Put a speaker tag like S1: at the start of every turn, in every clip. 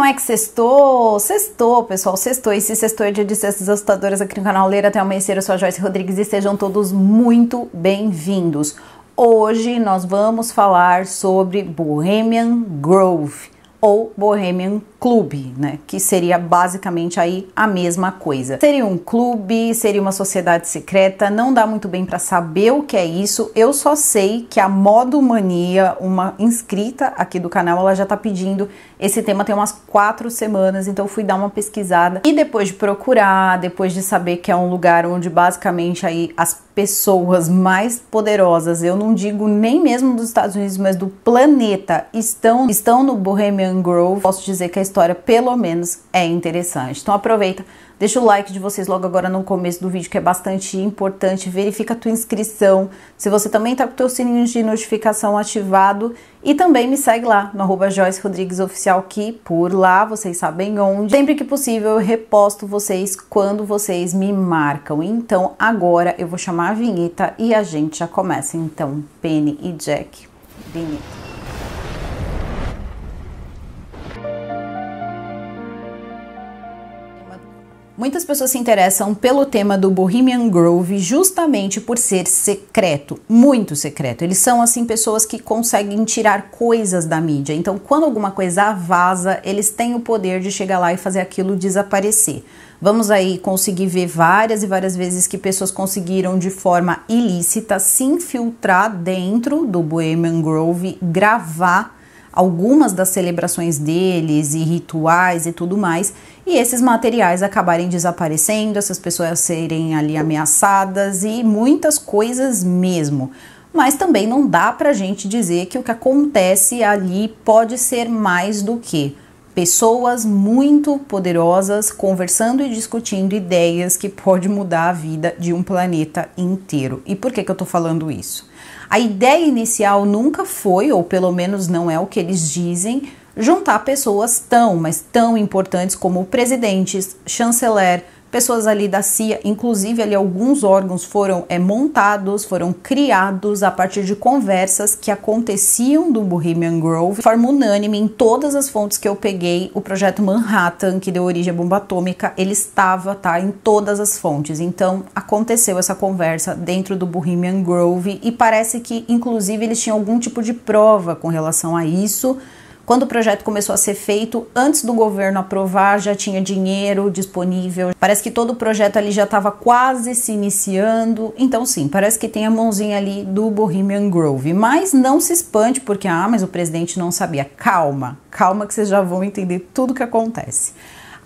S1: não é que sextou? Sextou, pessoal, sextou. E se sextou é dia de cestas assustadoras aqui no canal Leira até amanhecer. Eu sou a Joyce Rodrigues e sejam todos muito bem-vindos. Hoje nós vamos falar sobre Bohemian Grove ou Bohemian clube, né? Que seria basicamente aí a mesma coisa. Seria um clube, seria uma sociedade secreta, não dá muito bem para saber o que é isso. Eu só sei que a Modo Mania, uma inscrita aqui do canal, ela já tá pedindo esse tema tem umas quatro semanas, então fui dar uma pesquisada e depois de procurar, depois de saber que é um lugar onde basicamente aí as pessoas mais poderosas, eu não digo nem mesmo dos Estados Unidos, mas do planeta, estão estão no Bohemian Grove. Posso dizer que a história pelo menos é interessante. Então aproveita, deixa o like de vocês logo agora no começo do vídeo que é bastante importante, verifica a tua inscrição, se você também tá com o teu sininho de notificação ativado e também me segue lá no arroba Joyce Rodrigues Oficial que por lá vocês sabem onde. Sempre que possível eu reposto vocês quando vocês me marcam. Então agora eu vou chamar a vinheta e a gente já começa. Então Penny e Jack, vinheta. Muitas pessoas se interessam pelo tema do Bohemian Grove justamente por ser secreto, muito secreto. Eles são assim pessoas que conseguem tirar coisas da mídia. Então, quando alguma coisa vaza, eles têm o poder de chegar lá e fazer aquilo desaparecer. Vamos aí conseguir ver várias e várias vezes que pessoas conseguiram de forma ilícita se infiltrar dentro do Bohemian Grove, gravar algumas das celebrações deles e rituais e tudo mais, e esses materiais acabarem desaparecendo, essas pessoas serem ali ameaçadas e muitas coisas mesmo. Mas também não dá para a gente dizer que o que acontece ali pode ser mais do que pessoas muito poderosas conversando e discutindo ideias que pode mudar a vida de um planeta inteiro. E por que, que eu estou falando isso? A ideia inicial nunca foi, ou pelo menos não é o que eles dizem, juntar pessoas tão, mas tão importantes como presidentes, chanceler, pessoas ali da CIA, inclusive ali alguns órgãos foram é, montados, foram criados a partir de conversas que aconteciam do Bohemian Grove, de forma unânime em todas as fontes que eu peguei, o projeto Manhattan, que deu origem à bomba atômica, ele estava, tá, em todas as fontes. Então, aconteceu essa conversa dentro do Bohemian Grove e parece que inclusive eles tinham algum tipo de prova com relação a isso quando o projeto começou a ser feito, antes do governo aprovar, já tinha dinheiro disponível. Parece que todo o projeto ali já estava quase se iniciando. Então, sim, parece que tem a mãozinha ali do Bohemian Grove. Mas não se espante, porque, ah, mas o presidente não sabia. Calma, calma que vocês já vão entender tudo o que acontece.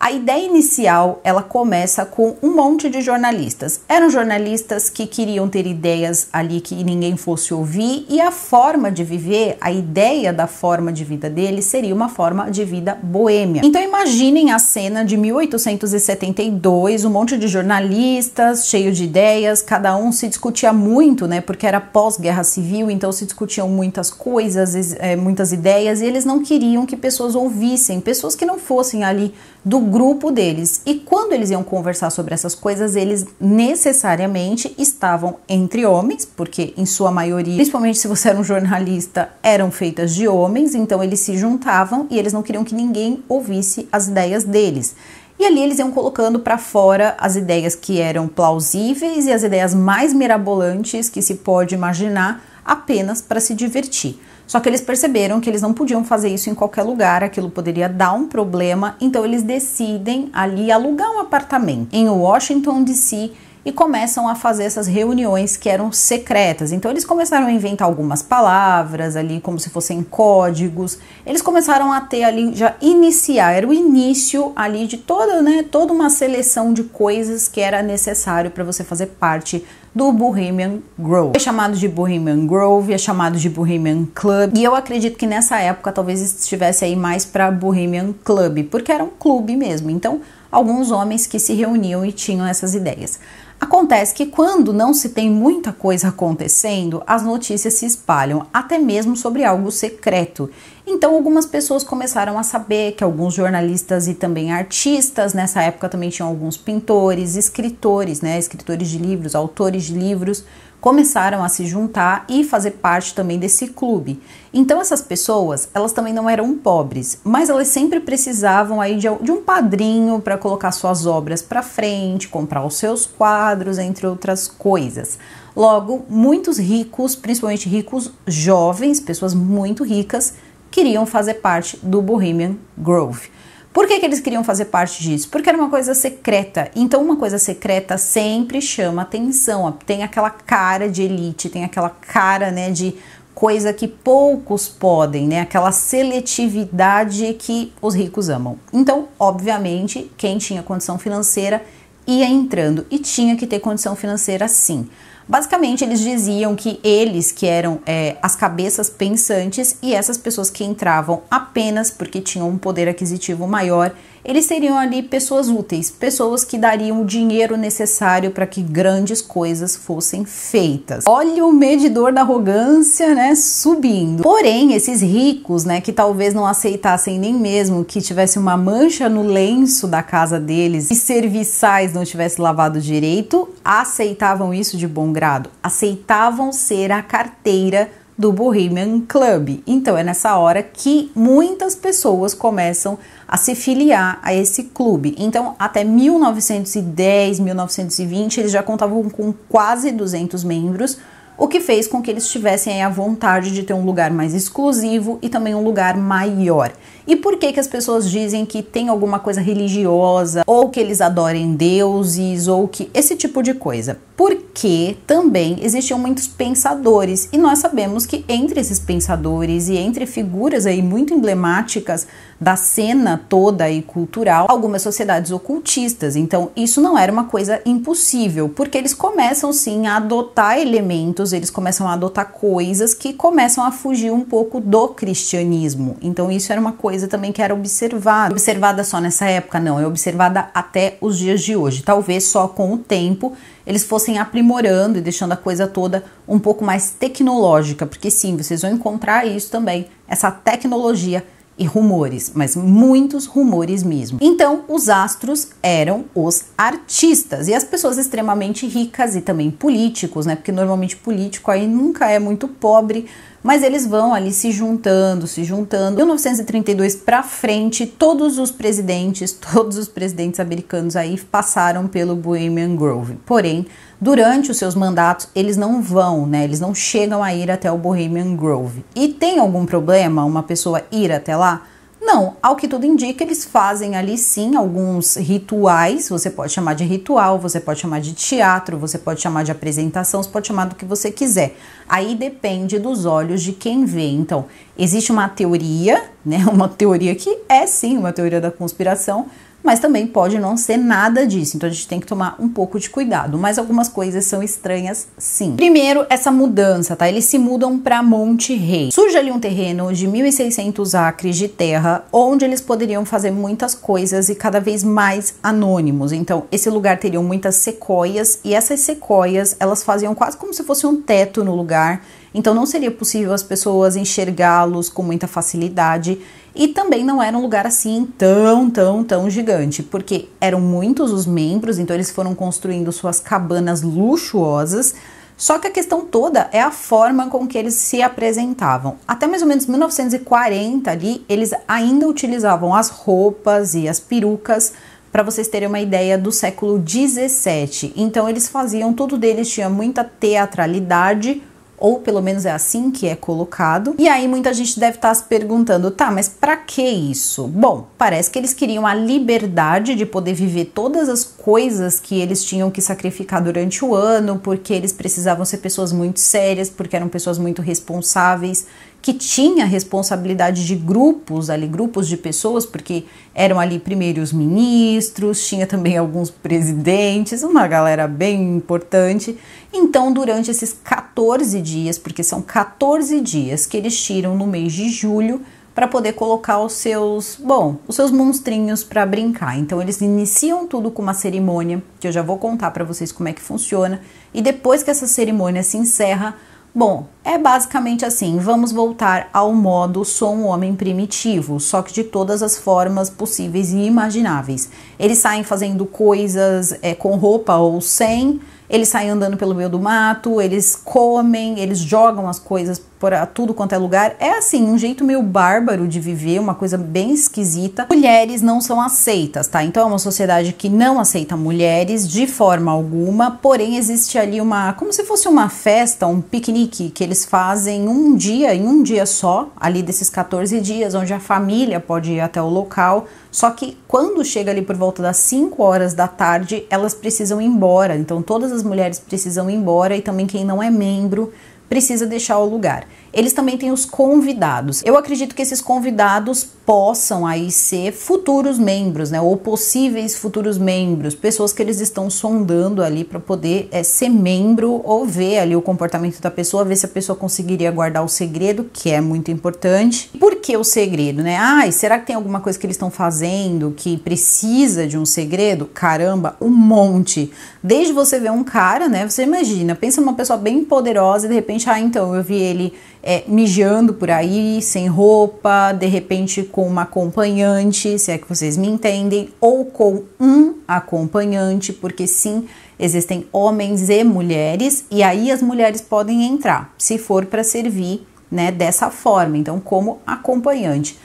S1: A ideia inicial, ela começa com um monte de jornalistas. Eram jornalistas que queriam ter ideias ali que ninguém fosse ouvir e a forma de viver, a ideia da forma de vida dele seria uma forma de vida boêmia. Então imaginem a cena de 1872, um monte de jornalistas, cheio de ideias, cada um se discutia muito, né? Porque era pós-guerra civil, então se discutiam muitas coisas, eh, muitas ideias e eles não queriam que pessoas ouvissem, pessoas que não fossem ali do grupo deles. E quando eles iam conversar sobre essas coisas, eles necessariamente estavam entre homens, porque em sua maioria, principalmente se você era um jornalista, eram feitas de homens, então eles se juntavam e eles não queriam que ninguém ouvisse as ideias deles. E ali eles iam colocando para fora as ideias que eram plausíveis e as ideias mais mirabolantes que se pode imaginar apenas para se divertir. Só que eles perceberam que eles não podiam fazer isso em qualquer lugar, aquilo poderia dar um problema, então eles decidem ali alugar um apartamento em Washington DC e começam a fazer essas reuniões que eram secretas. Então eles começaram a inventar algumas palavras ali, como se fossem códigos. Eles começaram a ter ali já iniciar, era o início ali de toda, né, toda uma seleção de coisas que era necessário para você fazer parte do Bohemian Grove. É chamado de Bohemian Grove, é chamado de Bohemian Club, e eu acredito que nessa época talvez estivesse aí mais para Bohemian Club, porque era um clube mesmo. Então, alguns homens que se reuniam e tinham essas ideias. Acontece que quando não se tem muita coisa acontecendo, as notícias se espalham, até mesmo sobre algo secreto. Então, algumas pessoas começaram a saber que alguns jornalistas e também artistas, nessa época também tinham alguns pintores, escritores, né, escritores de livros, autores de livros, começaram a se juntar e fazer parte também desse clube. Então essas pessoas, elas também não eram pobres, mas elas sempre precisavam aí de, de um padrinho para colocar suas obras para frente, comprar os seus quadros, entre outras coisas. Logo, muitos ricos, principalmente ricos jovens, pessoas muito ricas, queriam fazer parte do Bohemian Grove. Por que, que eles queriam fazer parte disso? Porque era uma coisa secreta. Então, uma coisa secreta sempre chama atenção. Tem aquela cara de elite, tem aquela cara né, de coisa que poucos podem, né? Aquela seletividade que os ricos amam. Então, obviamente, quem tinha condição financeira ia entrando e tinha que ter condição financeira sim. Basicamente, eles diziam que eles que eram é, as cabeças pensantes e essas pessoas que entravam apenas porque tinham um poder aquisitivo maior eles seriam ali pessoas úteis, pessoas que dariam o dinheiro necessário para que grandes coisas fossem feitas. Olha o medidor da arrogância, né, subindo. Porém, esses ricos, né, que talvez não aceitassem nem mesmo que tivesse uma mancha no lenço da casa deles e serviçais não tivesse lavado direito, aceitavam isso de bom grado, aceitavam ser a carteira do Bohemian Club. Então é nessa hora que muitas pessoas começam a se filiar a esse clube. Então, até 1910, 1920, eles já contavam com quase 200 membros, o que fez com que eles tivessem a vontade de ter um lugar mais exclusivo e também um lugar maior. E por que que as pessoas dizem que tem alguma coisa religiosa ou que eles adorem deuses ou que esse tipo de coisa? Porque também existiam muitos pensadores e nós sabemos que entre esses pensadores e entre figuras aí muito emblemáticas da cena toda e cultural, algumas sociedades ocultistas. Então, isso não era uma coisa impossível, porque eles começam sim a adotar elementos, eles começam a adotar coisas que começam a fugir um pouco do cristianismo. Então, isso era uma coisa coisa também que era observada. Observada só nessa época, não, é observada até os dias de hoje. Talvez só com o tempo eles fossem aprimorando e deixando a coisa toda um pouco mais tecnológica, porque sim, vocês vão encontrar isso também, essa tecnologia e rumores, mas muitos rumores mesmo. Então, os astros eram os artistas e as pessoas extremamente ricas e também políticos, né? Porque normalmente político aí nunca é muito pobre, mas eles vão ali se juntando, se juntando. 1932 para frente, todos os presidentes, todos os presidentes americanos aí passaram pelo Bohemian Grove. Porém, durante os seus mandatos eles não vão, né? Eles não chegam a ir até o Bohemian Grove. E tem algum problema uma pessoa ir até lá? Não, ao que tudo indica, eles fazem ali sim alguns rituais. Você pode chamar de ritual, você pode chamar de teatro, você pode chamar de apresentação, você pode chamar do que você quiser. Aí depende dos olhos de quem vê. Então, existe uma teoria, né? Uma teoria que é sim uma teoria da conspiração, mas também pode não ser nada disso. Então a gente tem que tomar um pouco de cuidado, mas algumas coisas são estranhas sim. Primeiro, essa mudança, tá? Eles se mudam para Monte Rei. Surge ali um terreno de 1.600 acres de terra, onde eles poderiam fazer muitas coisas e cada vez mais anônimos. Então, esse lugar teria muitas sequoias e essas sequoias, elas faziam quase como se fosse um teto no lugar. Então, não seria possível as pessoas enxergá-los com muita facilidade e também não era um lugar assim tão, tão, tão gigante, porque eram muitos os membros, então eles foram construindo suas cabanas luxuosas. Só que a questão toda é a forma com que eles se apresentavam. Até mais ou menos 1940 ali, eles ainda utilizavam as roupas e as perucas para vocês terem uma ideia do século 17. Então eles faziam tudo deles tinha muita teatralidade, ou pelo menos é assim que é colocado. E aí muita gente deve estar tá se perguntando, tá, mas para que isso? Bom, parece que eles queriam a liberdade de poder viver todas as coisas que eles tinham que sacrificar durante o ano, porque eles precisavam ser pessoas muito sérias, porque eram pessoas muito responsáveis que tinha responsabilidade de grupos ali, grupos de pessoas, porque eram ali primeiro os ministros, tinha também alguns presidentes, uma galera bem importante. Então, durante esses 14 dias, porque são 14 dias que eles tiram no mês de julho para poder colocar os seus, bom, os seus monstrinhos para brincar. Então, eles iniciam tudo com uma cerimônia, que eu já vou contar para vocês como é que funciona, e depois que essa cerimônia se encerra, Bom, é basicamente assim: vamos voltar ao modo sou um homem primitivo, só que de todas as formas possíveis e imagináveis. Eles saem fazendo coisas é, com roupa ou sem, eles saem andando pelo meio do mato, eles comem, eles jogam as coisas por tudo quanto é lugar. É assim, um jeito meio bárbaro de viver, uma coisa bem esquisita. Mulheres não são aceitas, tá? Então é uma sociedade que não aceita mulheres de forma alguma, porém existe ali uma, como se fosse uma festa, um piquenique que eles fazem um dia, em um dia só, ali desses 14 dias, onde a família pode ir até o local. Só que quando chega ali por volta das 5 horas da tarde, elas precisam ir embora. Então todas as mulheres precisam ir embora e também quem não é membro precisa deixar o lugar eles também têm os convidados. Eu acredito que esses convidados possam aí ser futuros membros, né, ou possíveis futuros membros, pessoas que eles estão sondando ali para poder é, ser membro ou ver ali o comportamento da pessoa, ver se a pessoa conseguiria guardar o segredo, que é muito importante. Por que o segredo, né? Ai, será que tem alguma coisa que eles estão fazendo que precisa de um segredo? Caramba, um monte. Desde você ver um cara, né, você imagina, pensa numa pessoa bem poderosa e de repente, ah, então eu vi ele é, mijando por aí, sem roupa, de repente com uma acompanhante, se é que vocês me entendem, ou com um acompanhante, porque sim, existem homens e mulheres, e aí as mulheres podem entrar, se for para servir né, dessa forma, então como acompanhante.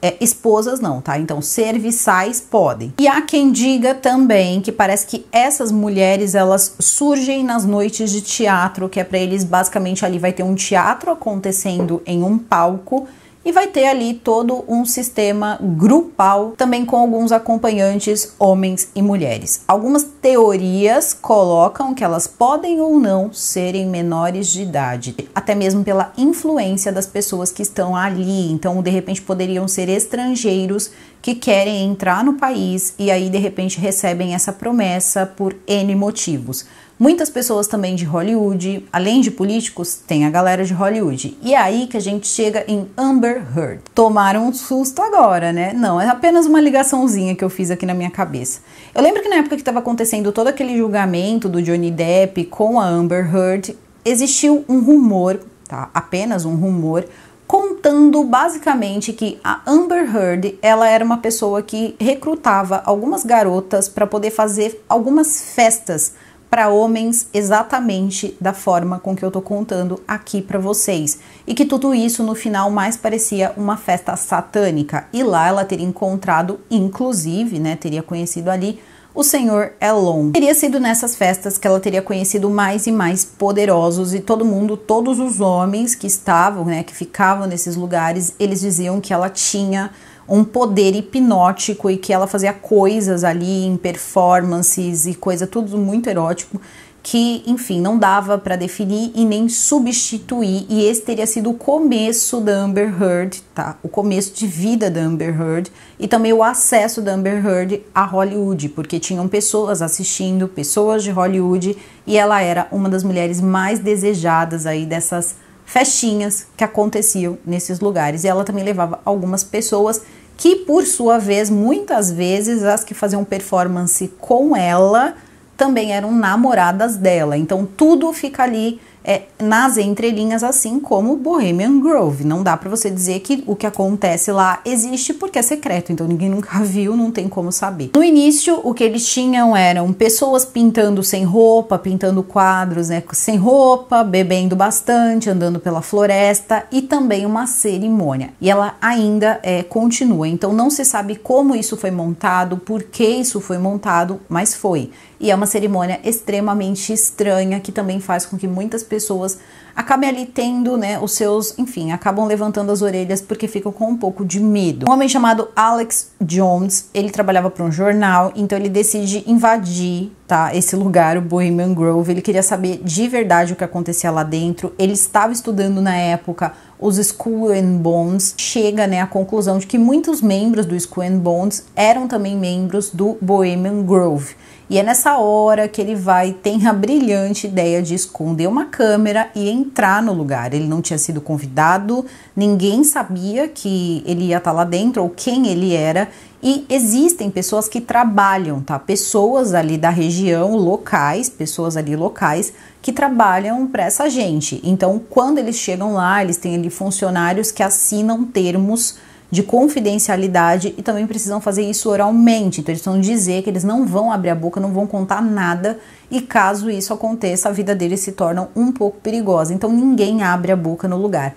S1: É, esposas não, tá? Então, serviçais podem. E há quem diga também que parece que essas mulheres elas surgem nas noites de teatro, que é para eles basicamente ali vai ter um teatro acontecendo em um palco e vai ter ali todo um sistema grupal, também com alguns acompanhantes, homens e mulheres. Algumas teorias colocam que elas podem ou não serem menores de idade, até mesmo pela influência das pessoas que estão ali. Então, de repente, poderiam ser estrangeiros que querem entrar no país e aí de repente recebem essa promessa por N motivos. Muitas pessoas também de Hollywood, além de políticos, tem a galera de Hollywood. E é aí que a gente chega em Amber Heard. Tomaram um susto agora, né? Não, é apenas uma ligaçãozinha que eu fiz aqui na minha cabeça. Eu lembro que na época que estava acontecendo todo aquele julgamento do Johnny Depp com a Amber Heard, existiu um rumor, tá? Apenas um rumor contando basicamente que a Amber Heard, ela era uma pessoa que recrutava algumas garotas para poder fazer algumas festas para homens exatamente da forma com que eu tô contando aqui para vocês. E que tudo isso no final mais parecia uma festa satânica. E lá ela teria encontrado, inclusive, né, teria conhecido ali o senhor Elon. Teria sido nessas festas que ela teria conhecido mais e mais poderosos e todo mundo, todos os homens que estavam, né, que ficavam nesses lugares, eles diziam que ela tinha um poder hipnótico e que ela fazia coisas ali em performances e coisa tudo muito erótico que, enfim, não dava para definir e nem substituir, e esse teria sido o começo da Amber Heard, tá? O começo de vida da Amber Heard e também o acesso da Amber Heard a Hollywood, porque tinham pessoas assistindo, pessoas de Hollywood, e ela era uma das mulheres mais desejadas aí dessas festinhas que aconteciam nesses lugares. E ela também levava algumas pessoas que por sua vez, muitas vezes as que faziam performance com ela também eram namoradas dela. Então tudo fica ali é, nas entrelinhas, assim como Bohemian Grove. Não dá para você dizer que o que acontece lá existe porque é secreto, então ninguém nunca viu, não tem como saber. No início, o que eles tinham eram pessoas pintando sem roupa, pintando quadros né, sem roupa, bebendo bastante, andando pela floresta e também uma cerimônia. E ela ainda é, continua, então não se sabe como isso foi montado, por que isso foi montado, mas foi. E é uma cerimônia extremamente estranha que também faz com que muitas pessoas acabem ali tendo, né, os seus, enfim, acabam levantando as orelhas porque ficam com um pouco de medo. Um homem chamado Alex Jones, ele trabalhava para um jornal, então ele decide invadir, tá, esse lugar, o Bohemian Grove. Ele queria saber de verdade o que acontecia lá dentro. Ele estava estudando na época os School and Bones, chega né, à conclusão de que muitos membros do School and Bones eram também membros do Bohemian Grove. E é nessa hora que ele vai ter a brilhante ideia de esconder uma câmera e entrar no lugar. Ele não tinha sido convidado, ninguém sabia que ele ia estar tá lá dentro ou quem ele era. E existem pessoas que trabalham, tá? Pessoas ali da região, locais, pessoas ali locais que trabalham para essa gente. Então, quando eles chegam lá, eles têm ali funcionários que assinam termos de confidencialidade e também precisam fazer isso oralmente. Então, eles vão dizer que eles não vão abrir a boca, não vão contar nada e caso isso aconteça, a vida deles se torna um pouco perigosa. Então, ninguém abre a boca no lugar.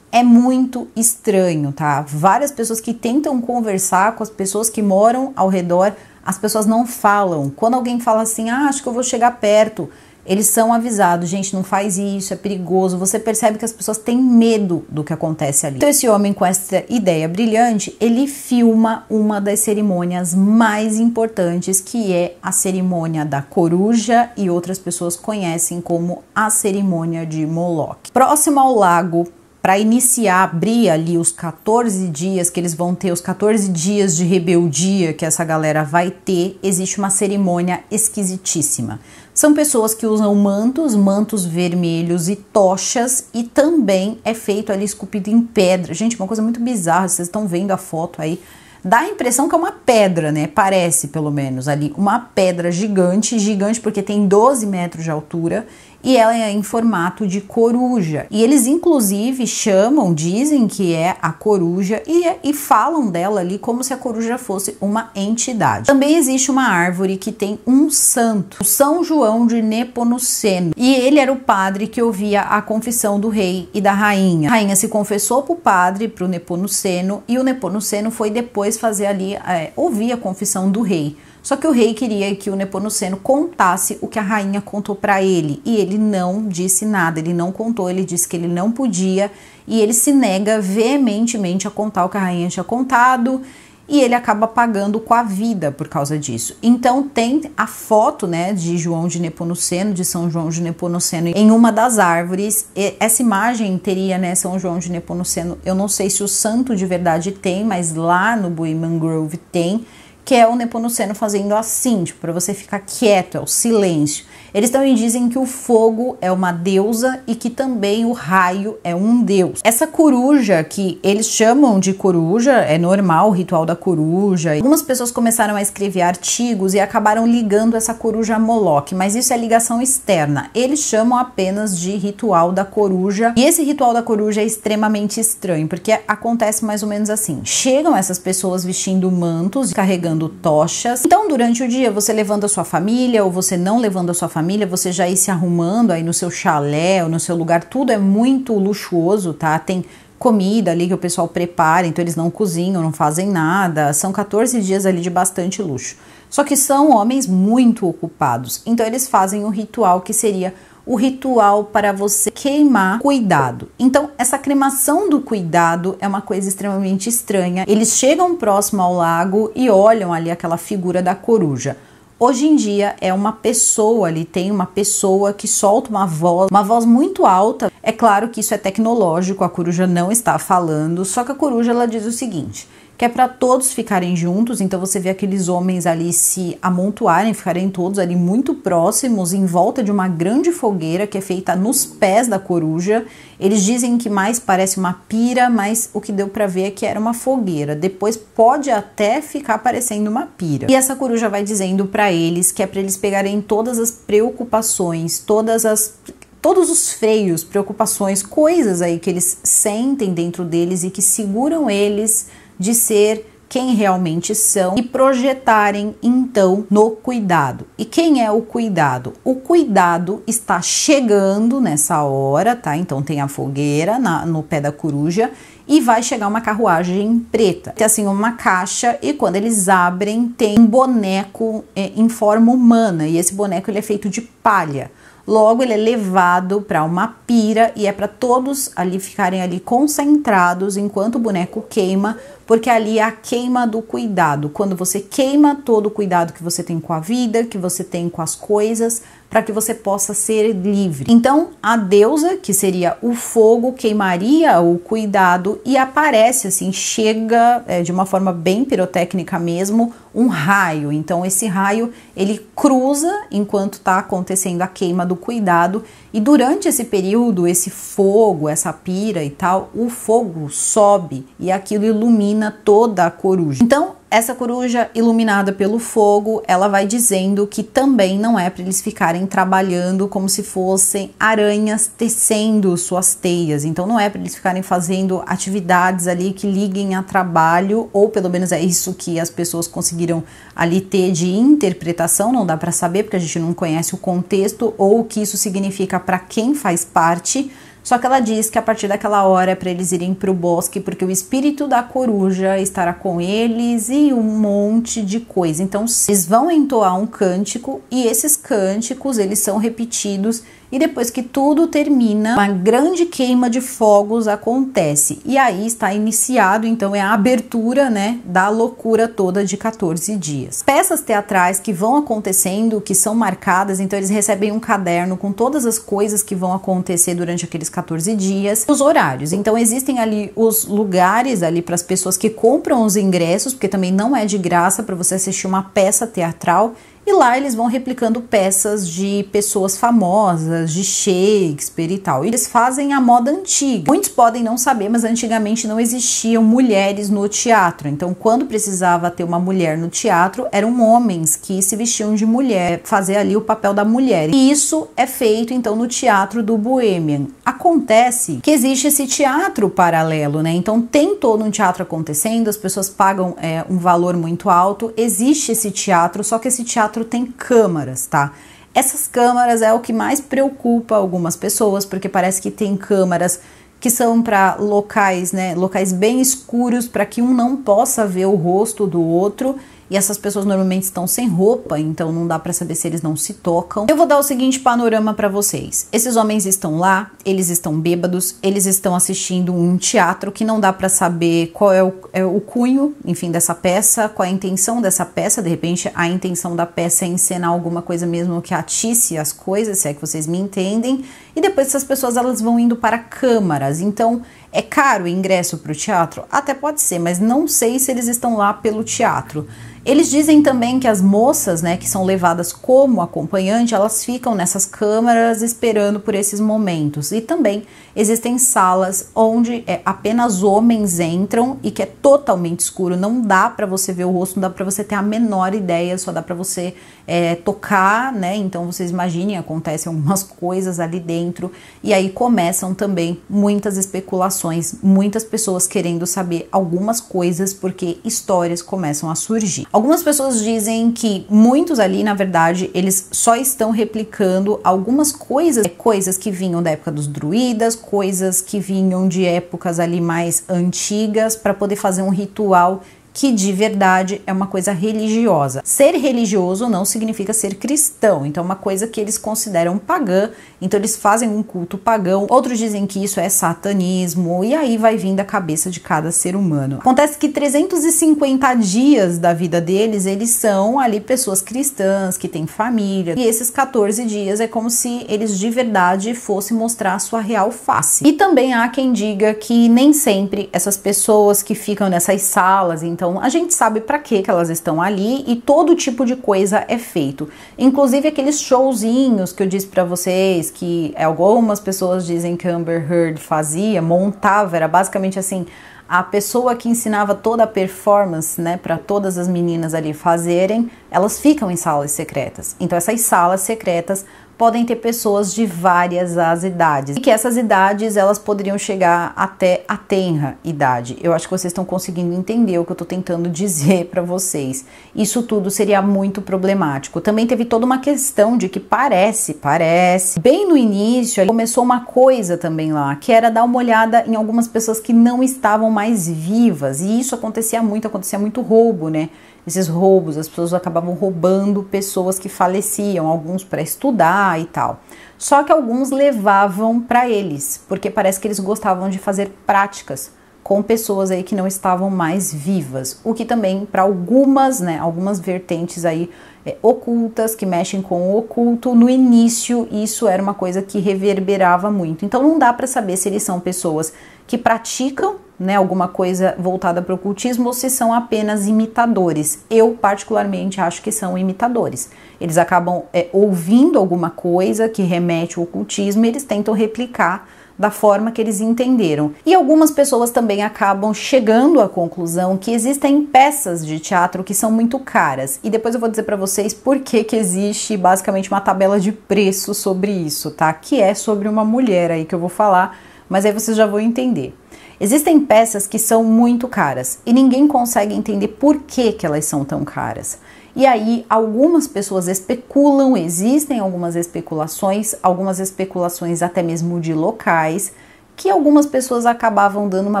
S1: É muito estranho, tá? Várias pessoas que tentam conversar com as pessoas que moram ao redor, as pessoas não falam. Quando alguém fala assim, ah, acho que eu vou chegar perto, eles são avisados, gente, não faz isso, é perigoso. Você percebe que as pessoas têm medo do que acontece ali. Então, esse homem com essa ideia brilhante, ele filma uma das cerimônias mais importantes, que é a cerimônia da coruja e outras pessoas conhecem como a cerimônia de Moloch. Próximo ao lago para iniciar, abrir ali os 14 dias que eles vão ter, os 14 dias de rebeldia que essa galera vai ter, existe uma cerimônia esquisitíssima. São pessoas que usam mantos, mantos vermelhos e tochas, e também é feito ali esculpido em pedra. Gente, uma coisa muito bizarra, vocês estão vendo a foto aí. Dá a impressão que é uma pedra, né? Parece, pelo menos, ali. Uma pedra gigante, gigante porque tem 12 metros de altura e ela é em formato de coruja. E eles inclusive chamam, dizem que é a coruja e, é, e falam dela ali como se a coruja fosse uma entidade. Também existe uma árvore que tem um santo, o São João de Nepomuceno, e ele era o padre que ouvia a confissão do rei e da rainha. A rainha se confessou para o padre, para o Nepomuceno, e o Nepomuceno foi depois fazer ali, é, ouvir a confissão do rei. Só que o rei queria que o Nepomuceno contasse o que a rainha contou para ele, e ele não disse nada, ele não contou, ele disse que ele não podia, e ele se nega veementemente a contar o que a rainha tinha contado, e ele acaba pagando com a vida por causa disso. Então tem a foto, né, de João de Nepomuceno, de São João de Nepomuceno em uma das árvores. E essa imagem teria, né, São João de Nepomuceno. Eu não sei se o santo de verdade tem, mas lá no Buiman Grove tem que é o Nepomuceno fazendo assim, tipo, para você ficar quieto, é o silêncio. Eles também dizem que o fogo é uma deusa e que também o raio é um deus. Essa coruja, que eles chamam de coruja, é normal o ritual da coruja. Algumas pessoas começaram a escrever artigos e acabaram ligando essa coruja a Moloch, mas isso é ligação externa. Eles chamam apenas de ritual da coruja. E esse ritual da coruja é extremamente estranho, porque acontece mais ou menos assim. Chegam essas pessoas vestindo mantos, carregando levando tochas. Então, durante o dia, você levando a sua família ou você não levando a sua família, você já ir se arrumando aí no seu chalé ou no seu lugar, tudo é muito luxuoso, tá? Tem comida ali que o pessoal prepara, então eles não cozinham, não fazem nada. São 14 dias ali de bastante luxo. Só que são homens muito ocupados, então eles fazem o um ritual que seria o ritual para você queimar cuidado. Então, essa cremação do cuidado é uma coisa extremamente estranha. Eles chegam próximo ao lago e olham ali aquela figura da coruja. Hoje em dia é uma pessoa ali, tem uma pessoa que solta uma voz, uma voz muito alta. É claro que isso é tecnológico, a coruja não está falando, só que a coruja ela diz o seguinte: que é para todos ficarem juntos, então você vê aqueles homens ali se amontoarem, ficarem todos ali muito próximos, em volta de uma grande fogueira que é feita nos pés da coruja. Eles dizem que mais parece uma pira, mas o que deu para ver é que era uma fogueira. Depois pode até ficar parecendo uma pira. E essa coruja vai dizendo para eles que é para eles pegarem todas as preocupações, todas as todos os freios, preocupações, coisas aí que eles sentem dentro deles e que seguram eles de ser quem realmente são e projetarem então no cuidado. E quem é o cuidado? O cuidado está chegando nessa hora, tá? Então tem a fogueira na, no pé da coruja e vai chegar uma carruagem preta. Tem assim uma caixa e quando eles abrem tem um boneco é, em forma humana e esse boneco ele é feito de palha. Logo, ele é levado para uma pira e é para todos ali ficarem ali concentrados enquanto o boneco queima, porque ali é a queima do cuidado. Quando você queima todo o cuidado que você tem com a vida, que você tem com as coisas, para que você possa ser livre. Então, a deusa, que seria o fogo, queimaria o cuidado e aparece assim, chega é, de uma forma bem pirotécnica mesmo, um raio. Então, esse raio ele cruza enquanto está acontecendo a queima do cuidado, e durante esse período, esse fogo, essa pira e tal, o fogo sobe e aquilo ilumina toda a coruja. Então, essa coruja iluminada pelo fogo, ela vai dizendo que também não é para eles ficarem trabalhando como se fossem aranhas tecendo suas teias. Então não é para eles ficarem fazendo atividades ali que liguem a trabalho, ou pelo menos é isso que as pessoas conseguiram ali ter de interpretação, não dá para saber porque a gente não conhece o contexto ou o que isso significa para quem faz parte só que ela diz que a partir daquela hora é para eles irem para o bosque, porque o espírito da coruja estará com eles e um monte de coisa. Então, eles vão entoar um cântico e esses cânticos eles são repetidos e depois que tudo termina, uma grande queima de fogos acontece. E aí está iniciado, então, é a abertura, né, da loucura toda de 14 dias. Peças teatrais que vão acontecendo, que são marcadas, então eles recebem um caderno com todas as coisas que vão acontecer durante aqueles 14 dias, os horários. Então existem ali os lugares ali para as pessoas que compram os ingressos, porque também não é de graça para você assistir uma peça teatral. E lá eles vão replicando peças de pessoas famosas, de Shakespeare e tal. E eles fazem a moda antiga. Muitos podem não saber, mas antigamente não existiam mulheres no teatro. Então, quando precisava ter uma mulher no teatro, eram homens que se vestiam de mulher, fazer ali o papel da mulher. E isso é feito então no teatro do Bohemian. Acontece que existe esse teatro paralelo, né? Então tem todo um teatro acontecendo, as pessoas pagam é, um valor muito alto, existe esse teatro, só que esse teatro tem câmaras, tá? Essas câmaras é o que mais preocupa algumas pessoas, porque parece que tem câmaras que são para locais, né, locais bem escuros para que um não possa ver o rosto do outro e essas pessoas normalmente estão sem roupa, então não dá para saber se eles não se tocam. Eu vou dar o seguinte panorama para vocês. Esses homens estão lá, eles estão bêbados, eles estão assistindo um teatro que não dá para saber qual é o, é o cunho, enfim, dessa peça, qual é a intenção dessa peça. De repente, a intenção da peça é encenar alguma coisa mesmo que atice as coisas, se é que vocês me entendem. E depois essas pessoas elas vão indo para câmaras. Então, é caro o ingresso para o teatro? Até pode ser, mas não sei se eles estão lá pelo teatro. Eles dizem também que as moças, né, que são levadas como acompanhante, elas ficam nessas câmaras esperando por esses momentos. E também existem salas onde é, apenas homens entram e que é totalmente escuro, não dá para você ver o rosto, não dá para você ter a menor ideia, só dá para você é, tocar, né? Então vocês imaginem, acontecem algumas coisas ali dentro e aí começam também muitas especulações, muitas pessoas querendo saber algumas coisas porque histórias começam a surgir. Algumas pessoas dizem que muitos ali, na verdade, eles só estão replicando algumas coisas, coisas que vinham da época dos druidas, coisas que vinham de épocas ali mais antigas, para poder fazer um ritual que de verdade é uma coisa religiosa. Ser religioso não significa ser cristão, então é uma coisa que eles consideram pagã, então eles fazem um culto pagão. Outros dizem que isso é satanismo, e aí vai vindo a cabeça de cada ser humano. Acontece que 350 dias da vida deles, eles são ali pessoas cristãs, que têm família, e esses 14 dias é como se eles de verdade fossem mostrar a sua real face. E também há quem diga que nem sempre essas pessoas que ficam nessas salas, então então a gente sabe para que elas estão ali e todo tipo de coisa é feito. Inclusive aqueles showzinhos que eu disse para vocês que algumas pessoas dizem que Amber Heard fazia, montava, era basicamente assim, a pessoa que ensinava toda a performance, né, para todas as meninas ali fazerem, elas ficam em salas secretas. Então essas salas secretas podem ter pessoas de várias as idades. E que essas idades, elas poderiam chegar até a tenra idade. Eu acho que vocês estão conseguindo entender o que eu estou tentando dizer para vocês. Isso tudo seria muito problemático. Também teve toda uma questão de que parece, parece. Bem no início, começou uma coisa também lá, que era dar uma olhada em algumas pessoas que não estavam mais vivas. E isso acontecia muito, acontecia muito roubo, né? esses roubos, as pessoas acabavam roubando pessoas que faleciam, alguns para estudar e tal. Só que alguns levavam para eles, porque parece que eles gostavam de fazer práticas com pessoas aí que não estavam mais vivas, o que também para algumas, né, algumas vertentes aí é, ocultas, que mexem com o oculto. No início, isso era uma coisa que reverberava muito. Então, não dá para saber se eles são pessoas que praticam né, alguma coisa voltada para o ocultismo ou se são apenas imitadores. Eu, particularmente, acho que são imitadores. Eles acabam é, ouvindo alguma coisa que remete ao ocultismo e eles tentam replicar da forma que eles entenderam. E algumas pessoas também acabam chegando à conclusão que existem peças de teatro que são muito caras. E depois eu vou dizer para vocês por que que existe basicamente uma tabela de preço sobre isso, tá? Que é sobre uma mulher aí que eu vou falar, mas aí vocês já vão entender. Existem peças que são muito caras e ninguém consegue entender por que que elas são tão caras. E aí algumas pessoas especulam, existem algumas especulações, algumas especulações até mesmo de locais que algumas pessoas acabavam dando uma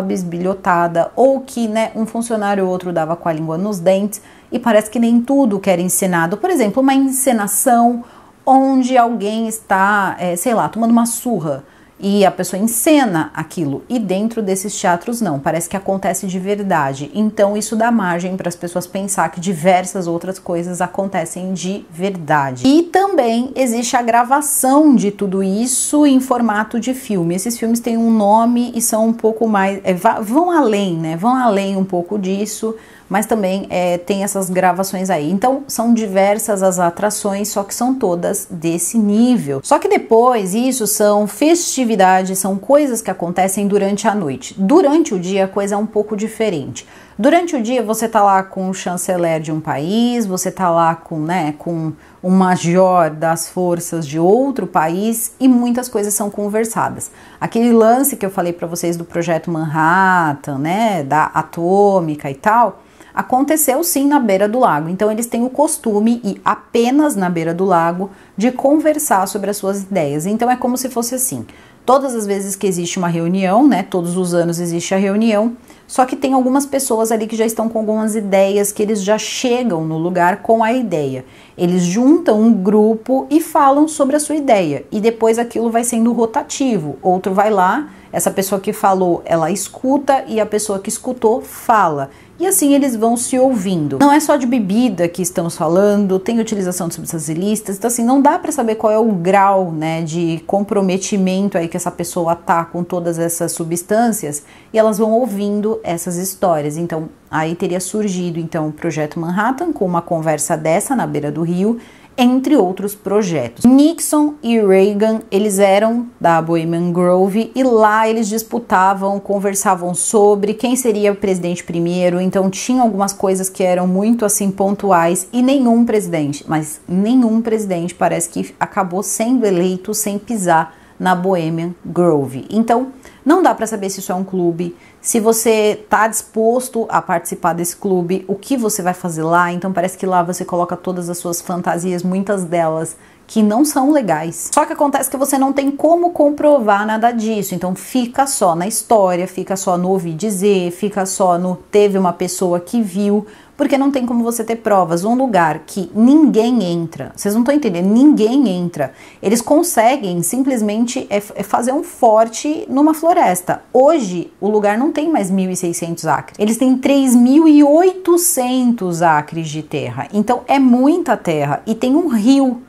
S1: bisbilhotada ou que, né, um funcionário ou outro dava com a língua nos dentes e parece que nem tudo que era encenado. Por exemplo, uma encenação onde alguém está, é, sei lá, tomando uma surra e a pessoa encena aquilo. E dentro desses teatros não, parece que acontece de verdade. Então isso dá margem para as pessoas pensar que diversas outras coisas acontecem de verdade. E também existe a gravação de tudo isso em formato de filme. Esses filmes têm um nome e são um pouco mais é, vão além, né? Vão além um pouco disso mas também é, tem essas gravações aí. Então são diversas as atrações, só que são todas desse nível. Só que depois isso são festividades, são coisas que acontecem durante a noite. Durante o dia a coisa é um pouco diferente. Durante o dia você tá lá com o chanceler de um país, você tá lá com, né, com um major das forças de outro país e muitas coisas são conversadas. Aquele lance que eu falei para vocês do projeto Manhattan, né, da atômica e tal, aconteceu sim na beira do lago. Então eles têm o costume e apenas na beira do lago de conversar sobre as suas ideias. Então é como se fosse assim. Todas as vezes que existe uma reunião, né? Todos os anos existe a reunião, só que tem algumas pessoas ali que já estão com algumas ideias, que eles já chegam no lugar com a ideia. Eles juntam um grupo e falam sobre a sua ideia, e depois aquilo vai sendo rotativo. Outro vai lá, essa pessoa que falou, ela escuta e a pessoa que escutou fala. E assim eles vão se ouvindo. Não é só de bebida que estamos falando, tem utilização de substâncias ilícitas, então assim, não dá para saber qual é o grau, né, de comprometimento aí que essa pessoa tá com todas essas substâncias, e elas vão ouvindo essas histórias. Então, aí teria surgido então o projeto Manhattan com uma conversa dessa na beira do rio entre outros projetos. Nixon e Reagan, eles eram da Bohemian Grove e lá eles disputavam, conversavam sobre quem seria o presidente primeiro, então tinha algumas coisas que eram muito assim pontuais e nenhum presidente, mas nenhum presidente parece que acabou sendo eleito sem pisar na Bohemian Grove. Então, não dá para saber se isso é um clube, se você está disposto a participar desse clube, o que você vai fazer lá. Então parece que lá você coloca todas as suas fantasias, muitas delas que não são legais. Só que acontece que você não tem como comprovar nada disso, então fica só na história, fica só no ouvir dizer, fica só no teve uma pessoa que viu, porque não tem como você ter provas. Um lugar que ninguém entra, vocês não estão entendendo, ninguém entra. Eles conseguem simplesmente é, é fazer um forte numa floresta. Hoje, o lugar não tem mais 1.600 acres, eles têm 3.800 acres de terra. Então, é muita terra e tem um rio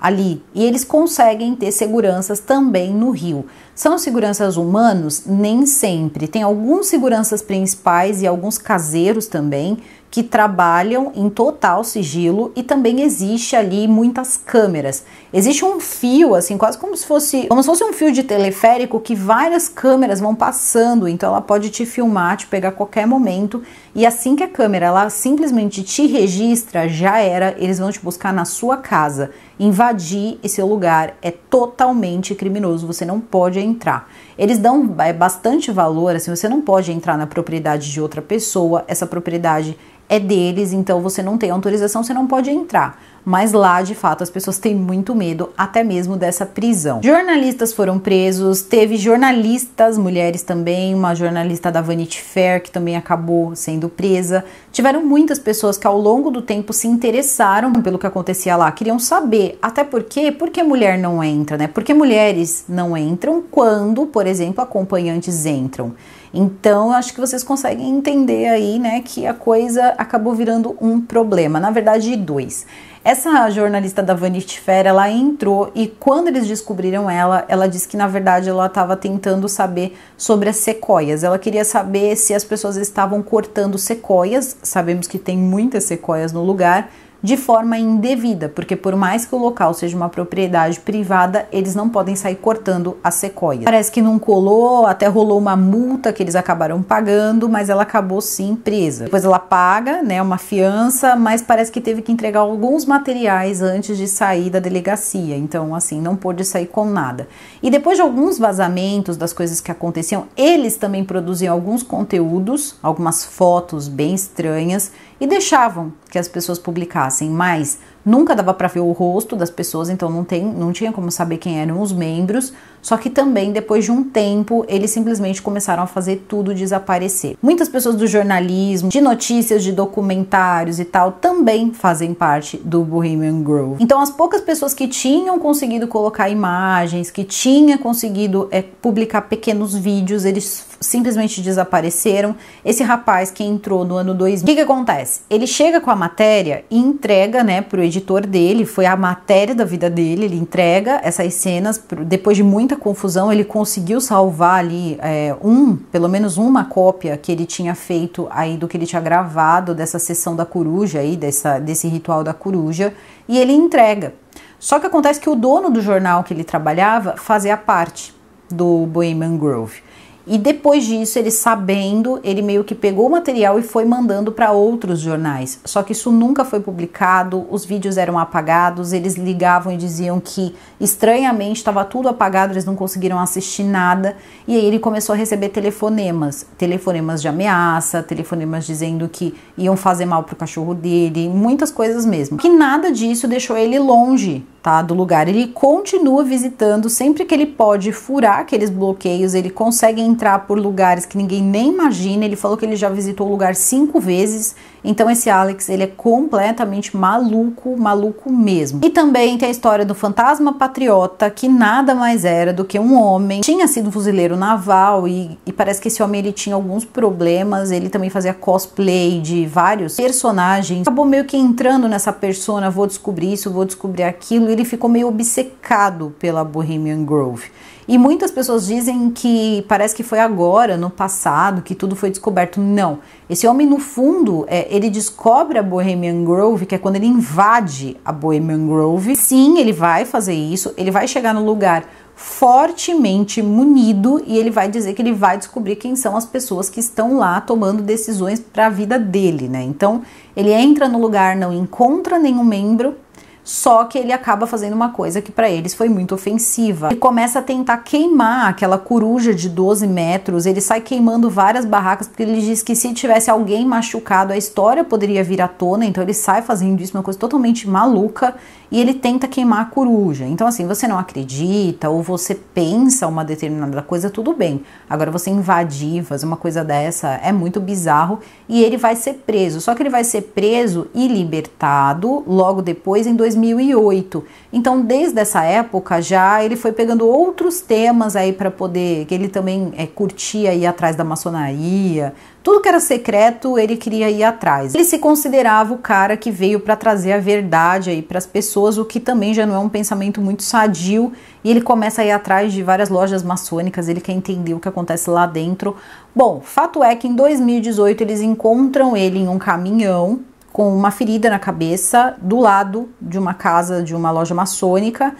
S1: ali e eles conseguem ter seguranças também no rio. São seguranças humanos? Nem sempre. Tem alguns seguranças principais e alguns caseiros também que trabalham em total sigilo e também existe ali muitas câmeras. Existe um fio, assim, quase como se fosse, como se fosse um fio de teleférico que várias câmeras vão passando, então ela pode te filmar, te pegar a qualquer momento. E assim que a câmera ela simplesmente te registra, já era, eles vão te buscar na sua casa. Invadir esse lugar é totalmente criminoso, você não pode entrar. Eles dão é, bastante valor, assim, você não pode entrar na propriedade de outra pessoa, essa propriedade é deles, então você não tem autorização, você não pode entrar. Mas lá, de fato, as pessoas têm muito medo, até mesmo dessa prisão. Jornalistas foram presos, teve jornalistas, mulheres também, uma jornalista da Vanity Fair que também acabou sendo presa. Tiveram muitas pessoas que ao longo do tempo se interessaram pelo que acontecia lá, queriam saber, até porque, por que mulher não entra, né? Por que mulheres não entram quando, por exemplo, acompanhantes entram? Então, eu acho que vocês conseguem entender aí, né, que a coisa acabou virando um problema, na verdade, dois. Essa jornalista da Vanity Fair, ela entrou e quando eles descobriram ela, ela disse que na verdade ela estava tentando saber sobre as sequoias. Ela queria saber se as pessoas estavam cortando sequoias. Sabemos que tem muitas sequoias no lugar de forma indevida, porque por mais que o local seja uma propriedade privada, eles não podem sair cortando a sequoia. Parece que não colou, até rolou uma multa que eles acabaram pagando, mas ela acabou sim presa. Depois ela paga, né, uma fiança, mas parece que teve que entregar alguns materiais antes de sair da delegacia. Então, assim, não pôde sair com nada. E depois de alguns vazamentos das coisas que aconteciam, eles também produziam alguns conteúdos, algumas fotos bem estranhas e deixavam que as pessoas publicassem, mas nunca dava para ver o rosto das pessoas, então não, tem, não tinha como saber quem eram os membros, só que também, depois de um tempo, eles simplesmente começaram a fazer tudo desaparecer. Muitas pessoas do jornalismo, de notícias, de documentários e tal, também fazem parte do Bohemian Grove. Então, as poucas pessoas que tinham conseguido colocar imagens, que tinha conseguido é, publicar pequenos vídeos, eles simplesmente desapareceram. Esse rapaz que entrou no ano 2000, o que, que acontece? Ele chega com a matéria e entrega, né, o editor dele, foi a matéria da vida dele, ele entrega essas cenas depois de muito muita confusão, ele conseguiu salvar ali é, um, pelo menos uma cópia que ele tinha feito aí do que ele tinha gravado dessa sessão da coruja aí, dessa, desse ritual da coruja, e ele entrega. Só que acontece que o dono do jornal que ele trabalhava fazia parte do Bohemian Grove. E depois disso, ele sabendo, ele meio que pegou o material e foi mandando para outros jornais. Só que isso nunca foi publicado, os vídeos eram apagados, eles ligavam e diziam que estranhamente estava tudo apagado, eles não conseguiram assistir nada. E aí ele começou a receber telefonemas, telefonemas de ameaça, telefonemas dizendo que iam fazer mal pro cachorro dele, muitas coisas mesmo. Que nada disso deixou ele longe Tá, do lugar. Ele continua visitando sempre que ele pode furar aqueles bloqueios, ele consegue entrar por lugares que ninguém nem imagina. Ele falou que ele já visitou o lugar cinco vezes. Então esse Alex, ele é completamente maluco, maluco mesmo. E também tem a história do fantasma patriota, que nada mais era do que um homem. Tinha sido um fuzileiro naval e, e parece que esse homem ele tinha alguns problemas. Ele também fazia cosplay de vários personagens. Acabou meio que entrando nessa persona, vou descobrir isso, vou descobrir aquilo. ele ficou meio obcecado pela Bohemian Grove. E muitas pessoas dizem que parece que foi agora, no passado, que tudo foi descoberto. Não. Esse homem, no fundo, é, ele descobre a Bohemian Grove, que é quando ele invade a Bohemian Grove. Sim, ele vai fazer isso, ele vai chegar no lugar fortemente munido e ele vai dizer que ele vai descobrir quem são as pessoas que estão lá tomando decisões para a vida dele, né? Então, ele entra no lugar, não encontra nenhum membro, só que ele acaba fazendo uma coisa que para eles foi muito ofensiva. Ele começa a tentar queimar aquela coruja de 12 metros, ele sai queimando várias barracas, porque ele diz que se tivesse alguém machucado, a história poderia vir à tona, então ele sai fazendo isso, uma coisa totalmente maluca e ele tenta queimar a coruja. Então, assim, você não acredita ou você pensa uma determinada coisa, tudo bem. Agora, você invadir, fazer uma coisa dessa é muito bizarro e ele vai ser preso. Só que ele vai ser preso e libertado logo depois, em 2008. Então, desde essa época já ele foi pegando outros temas aí para poder, que ele também é, curtia ir atrás da maçonaria tudo que era secreto, ele queria ir atrás. Ele se considerava o cara que veio para trazer a verdade aí para as pessoas, o que também já não é um pensamento muito sadio, e ele começa a ir atrás de várias lojas maçônicas, ele quer entender o que acontece lá dentro. Bom, fato é que em 2018 eles encontram ele em um caminhão com uma ferida na cabeça do lado de uma casa de uma loja maçônica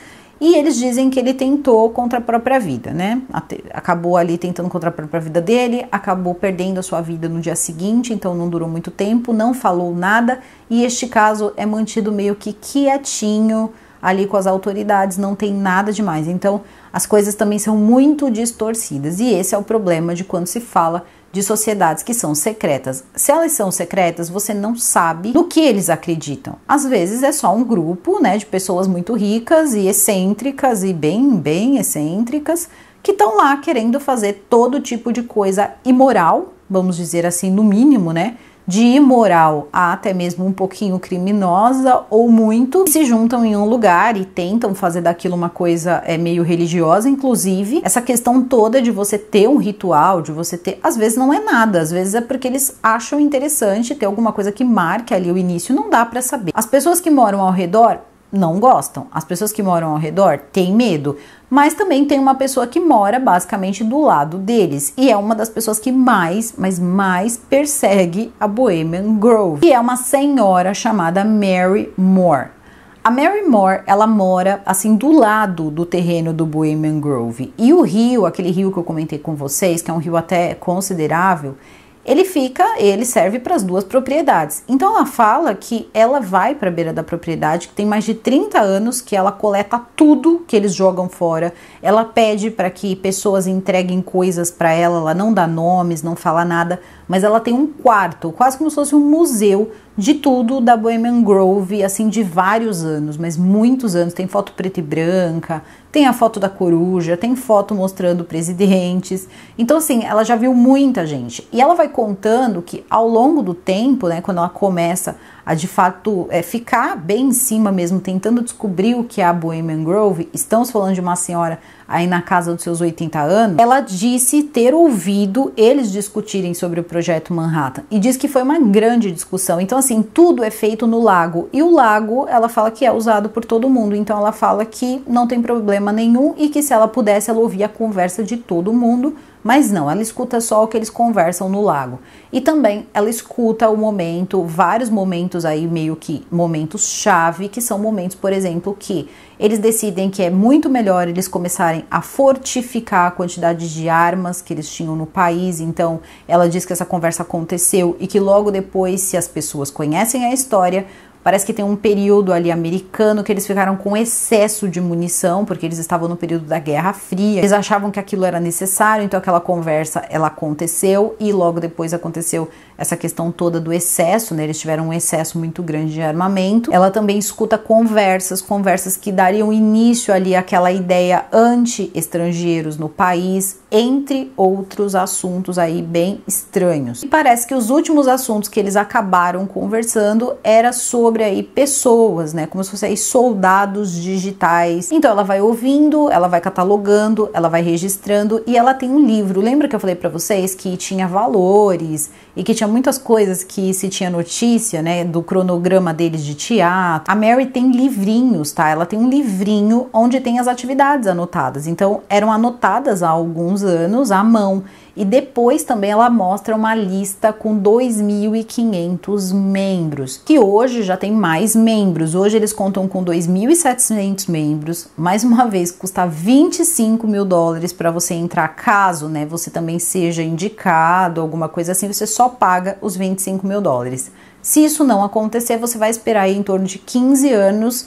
S1: e eles dizem que ele tentou contra a própria vida, né? Acabou ali tentando contra a própria vida dele, acabou perdendo a sua vida no dia seguinte, então não durou muito tempo, não falou nada, e este caso é mantido meio que quietinho ali com as autoridades, não tem nada demais. Então, as coisas também são muito distorcidas, e esse é o problema de quando se fala de sociedades que são secretas. Se elas são secretas, você não sabe no que eles acreditam. Às vezes é só um grupo, né, de pessoas muito ricas e excêntricas e bem, bem excêntricas que estão lá querendo fazer todo tipo de coisa imoral, vamos dizer assim, no mínimo, né? de imoral a até mesmo um pouquinho criminosa ou muito se juntam em um lugar e tentam fazer daquilo uma coisa é meio religiosa, inclusive essa questão toda de você ter um ritual, de você ter, às vezes não é nada, às vezes é porque eles acham interessante ter alguma coisa que marque ali o início, não dá para saber. As pessoas que moram ao redor não gostam. As pessoas que moram ao redor têm medo, mas também tem uma pessoa que mora basicamente do lado deles e é uma das pessoas que mais, mas mais persegue a Bohemian Grove, que é uma senhora chamada Mary Moore. A Mary Moore, ela mora assim do lado do terreno do Bohemian Grove. E o rio, aquele rio que eu comentei com vocês, que é um rio até considerável, ele fica, ele serve para as duas propriedades. Então ela fala que ela vai para a beira da propriedade, que tem mais de 30 anos que ela coleta tudo que eles jogam fora. Ela pede para que pessoas entreguem coisas para ela, ela não dá nomes, não fala nada, mas ela tem um quarto, quase como se fosse um museu de tudo da Bohemian Grove, assim, de vários anos, mas muitos anos. Tem foto preta e branca, tem a foto da coruja, tem foto mostrando presidentes. Então, assim, ela já viu muita gente. E ela vai contando que ao longo do tempo, né, quando ela começa a de fato é, ficar bem em cima mesmo, tentando descobrir o que é a Bohemian Grove, estamos falando de uma senhora aí na casa dos seus 80 anos, ela disse ter ouvido eles discutirem sobre o projeto Manhattan e diz que foi uma grande discussão. Então, assim, tudo é feito no lago e o lago ela fala que é usado por todo mundo, então ela fala que não tem problema nenhum e que se ela pudesse, ela ouvia a conversa de todo mundo mas não, ela escuta só o que eles conversam no lago. E também ela escuta o momento, vários momentos aí, meio que momentos chave, que são momentos, por exemplo, que eles decidem que é muito melhor eles começarem a fortificar a quantidade de armas que eles tinham no país. Então, ela diz que essa conversa aconteceu e que logo depois, se as pessoas conhecem a história, Parece que tem um período ali americano que eles ficaram com excesso de munição, porque eles estavam no período da Guerra Fria. Eles achavam que aquilo era necessário, então aquela conversa ela aconteceu e logo depois aconteceu essa questão toda do excesso, né? Eles tiveram um excesso muito grande de armamento. Ela também escuta conversas, conversas que dariam início ali àquela ideia anti-estrangeiros no país, entre outros assuntos aí bem estranhos. E parece que os últimos assuntos que eles acabaram conversando era sobre sobre aí pessoas, né? Como se fossem soldados digitais. Então ela vai ouvindo, ela vai catalogando, ela vai registrando e ela tem um livro. Lembra que eu falei para vocês que tinha valores e que tinha muitas coisas que se tinha notícia, né, do cronograma deles de teatro. A Mary tem livrinhos, tá? Ela tem um livrinho onde tem as atividades anotadas. Então eram anotadas há alguns anos à mão. E depois também ela mostra uma lista com 2.500 membros, que hoje já tem mais membros. Hoje eles contam com 2.700 membros. Mais uma vez, custa 25 mil dólares para você entrar, caso né, você também seja indicado, alguma coisa assim. Você só paga os 25 mil dólares. Se isso não acontecer, você vai esperar em torno de 15 anos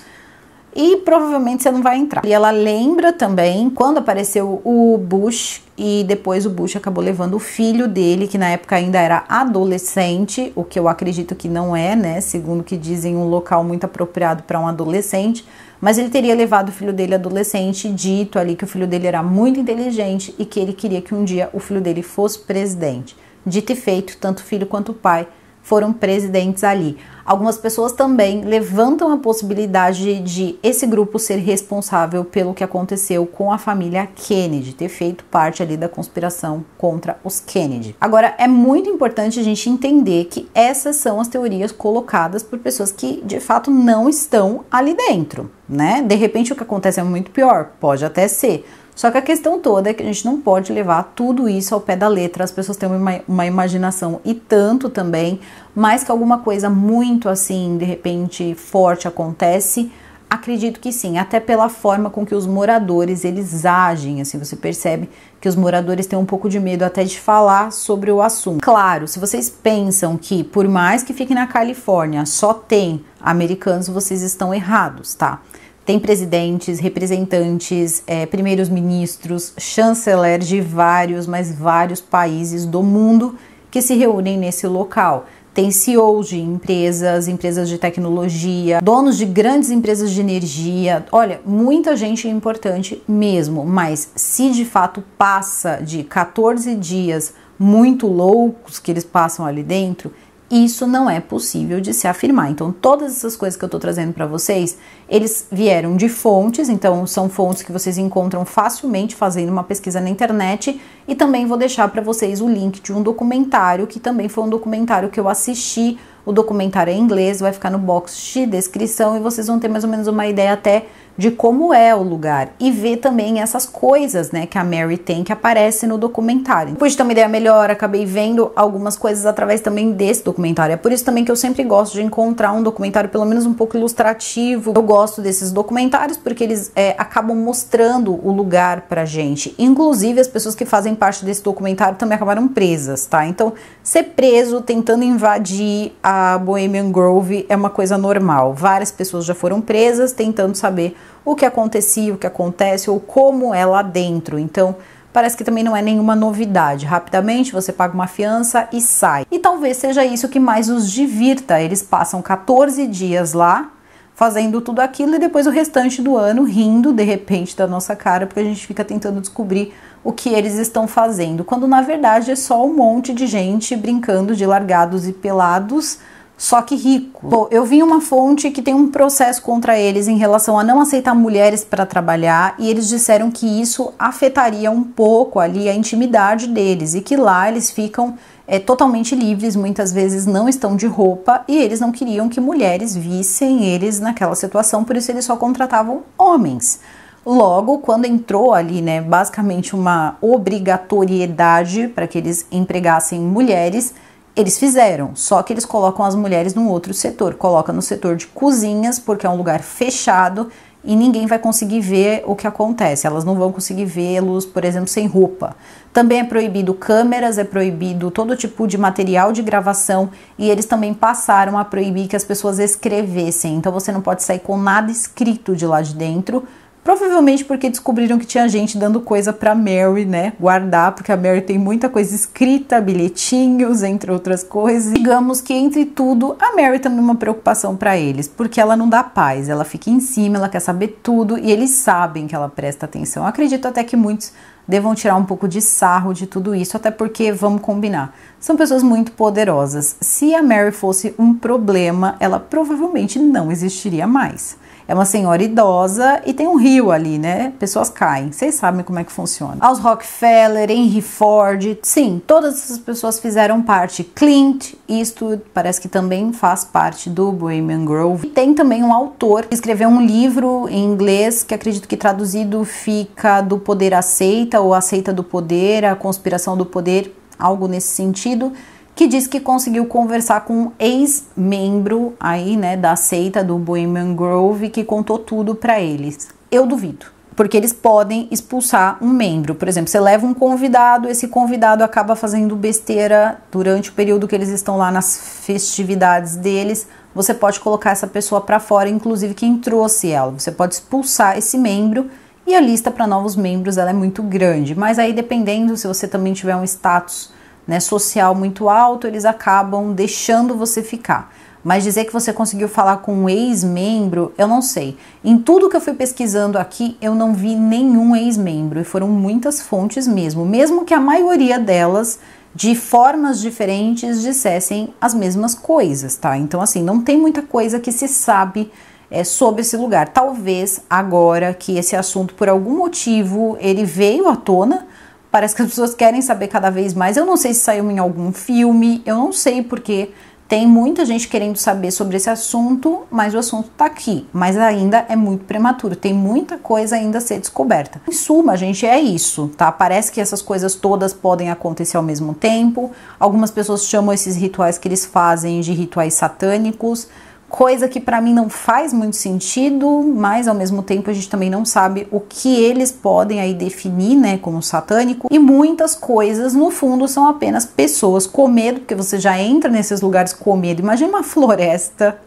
S1: e provavelmente você não vai entrar. E ela lembra também quando apareceu o Bush e depois o Bush acabou levando o filho dele, que na época ainda era adolescente, o que eu acredito que não é, né? Segundo que dizem, um local muito apropriado para um adolescente. Mas ele teria levado o filho dele adolescente, dito ali que o filho dele era muito inteligente e que ele queria que um dia o filho dele fosse presidente. Dito e feito, tanto o filho quanto o pai foram presidentes ali. Algumas pessoas também levantam a possibilidade de esse grupo ser responsável pelo que aconteceu com a família Kennedy, ter feito parte ali da conspiração contra os Kennedy. Agora, é muito importante a gente entender que essas são as teorias colocadas por pessoas que de fato não estão ali dentro, né? De repente o que acontece é muito pior, pode até ser só que a questão toda é que a gente não pode levar tudo isso ao pé da letra. As pessoas têm uma, uma imaginação e tanto também, Mais que alguma coisa muito assim, de repente, forte acontece. Acredito que sim, até pela forma com que os moradores eles agem, assim você percebe que os moradores têm um pouco de medo até de falar sobre o assunto. Claro, se vocês pensam que por mais que fique na Califórnia só tem americanos, vocês estão errados, tá? Tem presidentes, representantes, é, primeiros ministros, chanceler de vários, mas vários países do mundo que se reúnem nesse local. Tem CEOs de empresas, empresas de tecnologia, donos de grandes empresas de energia. Olha, muita gente é importante mesmo, mas se de fato passa de 14 dias muito loucos que eles passam ali dentro, isso não é possível de se afirmar. Então, todas essas coisas que eu estou trazendo para vocês, eles vieram de fontes, então são fontes que vocês encontram facilmente fazendo uma pesquisa na internet. E também vou deixar para vocês o link de um documentário, que também foi um documentário que eu assisti. O documentário é em inglês, vai ficar no box de descrição e vocês vão ter mais ou menos uma ideia até de como é o lugar e ver também essas coisas, né, que a Mary tem que aparece no documentário. Pude ter uma ideia melhor, acabei vendo algumas coisas através também desse documentário. É por isso também que eu sempre gosto de encontrar um documentário pelo menos um pouco ilustrativo. Eu gosto desses documentários porque eles é, acabam mostrando o lugar pra gente. Inclusive as pessoas que fazem parte desse documentário também acabaram presas, tá? Então, ser preso tentando invadir a Bohemian Grove é uma coisa normal. Várias pessoas já foram presas tentando saber o que acontecia, o que acontece ou como é lá dentro. Então, parece que também não é nenhuma novidade. Rapidamente você paga uma fiança e sai. E talvez seja isso que mais os divirta. Eles passam 14 dias lá fazendo tudo aquilo e depois o restante do ano rindo de repente da nossa cara, porque a gente fica tentando descobrir o que eles estão fazendo, quando na verdade é só um monte de gente brincando de largados e pelados só que rico. Bom, eu vi uma fonte que tem um processo contra eles em relação a não aceitar mulheres para trabalhar e eles disseram que isso afetaria um pouco ali a intimidade deles e que lá eles ficam é, totalmente livres, muitas vezes não estão de roupa e eles não queriam que mulheres vissem eles naquela situação, por isso eles só contratavam homens. Logo, quando entrou ali, né, basicamente uma obrigatoriedade para que eles empregassem mulheres, eles fizeram, só que eles colocam as mulheres num outro setor, coloca no setor de cozinhas, porque é um lugar fechado e ninguém vai conseguir ver o que acontece. Elas não vão conseguir vê-los, por exemplo, sem roupa. Também é proibido câmeras, é proibido todo tipo de material de gravação e eles também passaram a proibir que as pessoas escrevessem. Então você não pode sair com nada escrito de lá de dentro Provavelmente porque descobriram que tinha gente dando coisa para Mary, né? Guardar, porque a Mary tem muita coisa escrita, bilhetinhos, entre outras coisas. Digamos que entre tudo, a Mary também tá é uma preocupação para eles, porque ela não dá paz, ela fica em cima, ela quer saber tudo e eles sabem que ela presta atenção. Eu acredito até que muitos devam tirar um pouco de sarro de tudo isso, até porque vamos combinar. São pessoas muito poderosas. Se a Mary fosse um problema, ela provavelmente não existiria mais. É uma senhora idosa e tem um rio ali, né? Pessoas caem. Vocês sabem como é que funciona. Aos Rockefeller, Henry Ford, sim, todas essas pessoas fizeram parte. Clint Eastwood parece que também faz parte do Bohemian Grove. E tem também um autor que escreveu um livro em inglês que acredito que traduzido fica do poder aceita ou aceita do poder, a conspiração do poder, algo nesse sentido que diz que conseguiu conversar com um ex-membro aí, né, da seita do Bohemian Grove que contou tudo para eles. Eu duvido porque eles podem expulsar um membro. Por exemplo, você leva um convidado, esse convidado acaba fazendo besteira durante o período que eles estão lá nas festividades deles. Você pode colocar essa pessoa para fora, inclusive quem trouxe ela. Você pode expulsar esse membro e a lista para novos membros ela é muito grande. Mas aí dependendo se você também tiver um status né, social muito alto, eles acabam deixando você ficar. Mas dizer que você conseguiu falar com um ex-membro, eu não sei. Em tudo que eu fui pesquisando aqui, eu não vi nenhum ex-membro, e foram muitas fontes mesmo, mesmo que a maioria delas de formas diferentes dissessem as mesmas coisas, tá? Então, assim, não tem muita coisa que se sabe é, sobre esse lugar. Talvez agora que esse assunto, por algum motivo, ele veio à tona, Parece que as pessoas querem saber cada vez mais. Eu não sei se saiu em algum filme, eu não sei porque tem muita gente querendo saber sobre esse assunto, mas o assunto está aqui, mas ainda é muito prematuro, tem muita coisa ainda a ser descoberta. Em suma, gente, é isso, tá? Parece que essas coisas todas podem acontecer ao mesmo tempo. Algumas pessoas chamam esses rituais que eles fazem de rituais satânicos coisa que para mim não faz muito sentido, mas ao mesmo tempo a gente também não sabe o que eles podem aí definir, né, como satânico. E muitas coisas no fundo são apenas pessoas com medo, porque você já entra nesses lugares com medo. Imagina uma floresta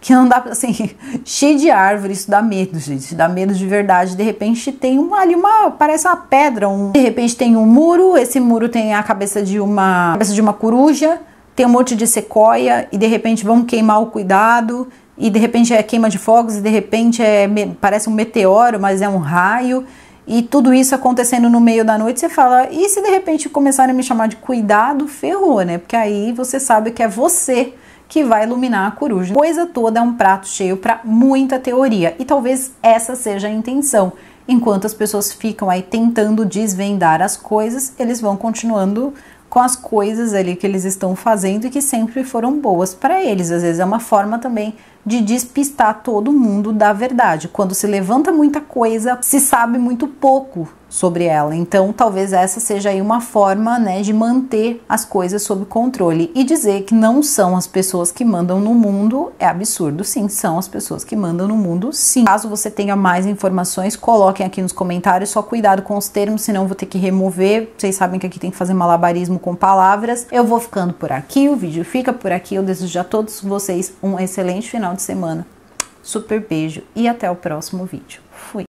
S1: que não dá assim, cheia de árvores, isso dá medo, gente, dá medo de verdade. De repente tem uma, ali uma, parece uma pedra, um, de repente tem um muro, esse muro tem a cabeça de uma, cabeça de uma coruja tem um monte de sequoia e de repente vamos queimar o cuidado e de repente é queima de fogos e de repente é parece um meteoro, mas é um raio e tudo isso acontecendo no meio da noite, você fala, e se de repente começarem a me chamar de cuidado, ferrou, né? Porque aí você sabe que é você que vai iluminar a coruja. Coisa toda é um prato cheio para muita teoria e talvez essa seja a intenção. Enquanto as pessoas ficam aí tentando desvendar as coisas, eles vão continuando com as coisas ali que eles estão fazendo e que sempre foram boas para eles. Às vezes é uma forma também de despistar todo mundo da verdade. Quando se levanta muita coisa, se sabe muito pouco sobre ela. Então, talvez essa seja aí uma forma, né, de manter as coisas sob controle e dizer que não são as pessoas que mandam no mundo é absurdo, sim, são as pessoas que mandam no mundo, sim. Caso você tenha mais informações, coloquem aqui nos comentários, só cuidado com os termos, senão vou ter que remover. Vocês sabem que aqui tem que fazer malabarismo com palavras. Eu vou ficando por aqui, o vídeo fica por aqui. Eu desejo a todos vocês um excelente final de semana. Super beijo e até o próximo vídeo. Fui.